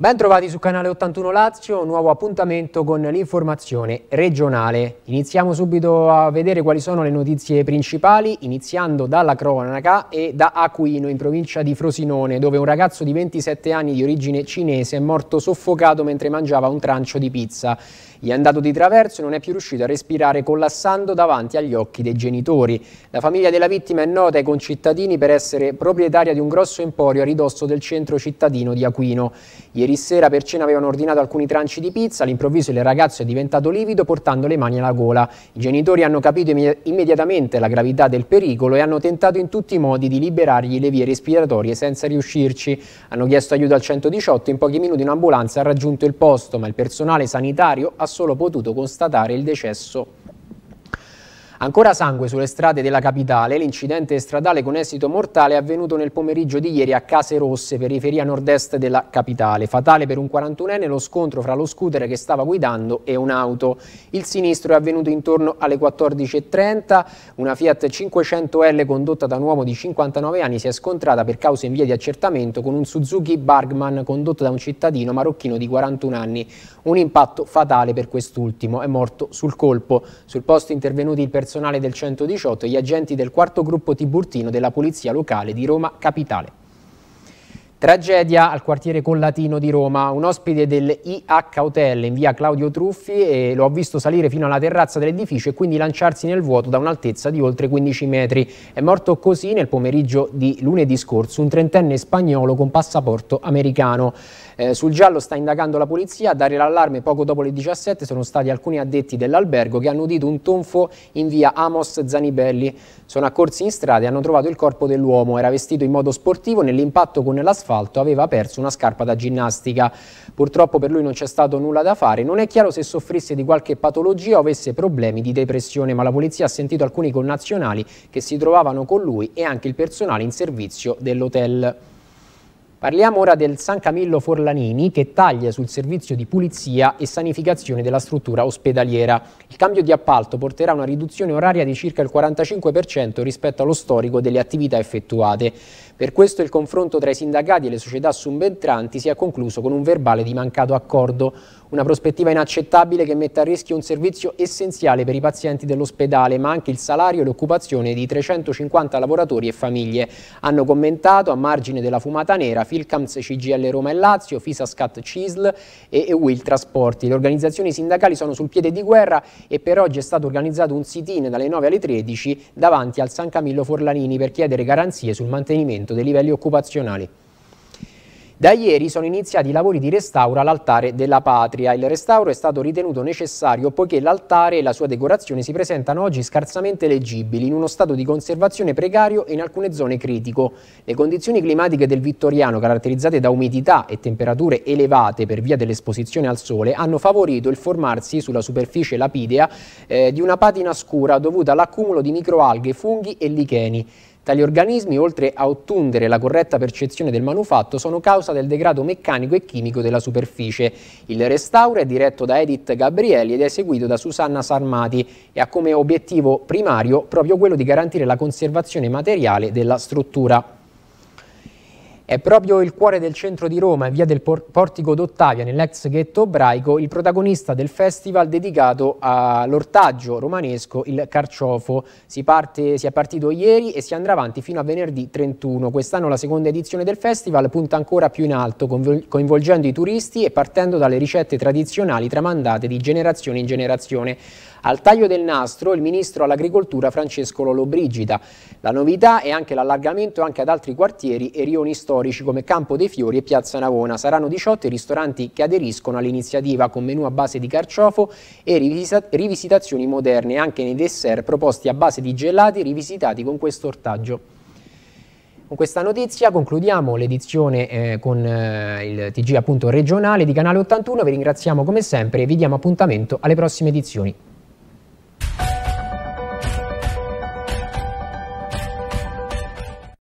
Ben trovati su canale 81 Lazio, un nuovo appuntamento con l'informazione regionale. Iniziamo subito a vedere quali sono le notizie principali, iniziando dalla cronaca e da Aquino in provincia di Frosinone, dove un ragazzo di 27 anni di origine cinese è morto soffocato mentre mangiava un trancio di pizza. Gli è andato di traverso e non è più riuscito a respirare collassando davanti agli occhi dei genitori. La famiglia della vittima è nota ai concittadini per essere proprietaria di un grosso emporio a ridosso del centro cittadino di Aquino. Ieri Ieri sera per cena avevano ordinato alcuni tranci di pizza, all'improvviso il ragazzo è diventato livido portando le mani alla gola. I genitori hanno capito immediatamente la gravità del pericolo e hanno tentato in tutti i modi di liberargli le vie respiratorie senza riuscirci. Hanno chiesto aiuto al 118, e in pochi minuti un'ambulanza ha raggiunto il posto, ma il personale sanitario ha solo potuto constatare il decesso Ancora sangue sulle strade della capitale, l'incidente stradale con esito mortale è avvenuto nel pomeriggio di ieri a Case Rosse, periferia nord-est della capitale. Fatale per un 41enne lo scontro fra lo scooter che stava guidando e un'auto. Il sinistro è avvenuto intorno alle 14.30. Una Fiat 500L condotta da un uomo di 59 anni si è scontrata per cause in via di accertamento con un Suzuki Bargman condotto da un cittadino marocchino di 41 anni. Un impatto fatale per quest'ultimo. È morto sul colpo. Sul posto intervenuti il personale personale del 118 e gli agenti del quarto gruppo tiburtino della Polizia Locale di Roma Capitale. Tragedia al quartiere Collatino di Roma. Un ospite del IH Hotel in via Claudio Truffi lo ha visto salire fino alla terrazza dell'edificio e quindi lanciarsi nel vuoto da un'altezza di oltre 15 metri. È morto così nel pomeriggio di lunedì scorso un trentenne spagnolo con passaporto americano. Eh, sul giallo sta indagando la polizia. A dare l'allarme poco dopo le 17 sono stati alcuni addetti dell'albergo che hanno udito un tonfo in via Amos Zanibelli. Sono accorsi in strada e hanno trovato il corpo dell'uomo. Era vestito in modo sportivo. Nell'impatto con l'asfalto asfalto, aveva perso una scarpa da ginnastica. Purtroppo per lui non c'è stato nulla da fare, non è chiaro se soffrisse di qualche patologia o avesse problemi di depressione, ma la polizia ha sentito alcuni connazionali che si trovavano con lui e anche il personale in servizio dell'hotel. Parliamo ora del San Camillo Forlanini che taglia sul servizio di pulizia e sanificazione della struttura ospedaliera. Il cambio di appalto porterà a una riduzione oraria di circa il 45% rispetto allo storico delle attività effettuate. Per questo il confronto tra i sindacati e le società subentranti si è concluso con un verbale di mancato accordo, una prospettiva inaccettabile che mette a rischio un servizio essenziale per i pazienti dell'ospedale, ma anche il salario e l'occupazione di 350 lavoratori e famiglie. Hanno commentato a margine della fumata nera Filcams CGL Roma e Lazio, Fisascat CISL e Will Trasporti. Le organizzazioni sindacali sono sul piede di guerra e per oggi è stato organizzato un sit-in dalle 9 alle 13 davanti al San Camillo Forlanini per chiedere garanzie sul mantenimento 100% dei livelli occupazionali. Da ieri sono iniziati i lavori di restauro all'altare della patria. Il restauro è stato ritenuto necessario poiché l'altare e la sua decorazione si presentano oggi scarsamente leggibili, in uno stato di conservazione precario e in alcune zone critico. Le condizioni climatiche del Vittoriano, caratterizzate da umidità e temperature elevate per via dell'esposizione al sole, hanno favorito il formarsi sulla superficie lapidea eh, di una patina scura dovuta all'accumulo di microalghe, funghi e licheni. Tali organismi, oltre a ottundere la corretta percezione del manufatto, sono causa del degrado meccanico e chimico della superficie. Il restauro è diretto da Edith Gabrielli ed è eseguito da Susanna Sarmati e ha come obiettivo primario proprio quello di garantire la conservazione materiale della struttura. È proprio il cuore del centro di Roma, in via del Portico d'Ottavia, nell'ex ghetto ebraico, il protagonista del festival dedicato all'ortaggio romanesco, il carciofo. Si, parte, si, è partito ieri e si andrà avanti fino a venerdì 31. Quest'anno la seconda edizione del festival punta ancora più in alto, coinvolgendo i turisti e partendo dalle ricette tradizionali tramandate di generazione in generazione. Al taglio del nastro il ministro all'agricoltura Francesco Lollobrigida. La novità è anche l'allargamento anche ad altri quartieri e rioni storici storici come Campo dei Fiori e Piazza Navona. Saranno 18 i ristoranti che aderiscono all'iniziativa con menu a base di carciofo e rivisitazioni moderne anche nei dessert proposti a base di gelati rivisitati con questo ortaggio. Con questa notizia concludiamo l'edizione eh, con eh, il TG appunto regionale di Canale 81, vi ringraziamo come sempre e vi diamo appuntamento alle prossime edizioni.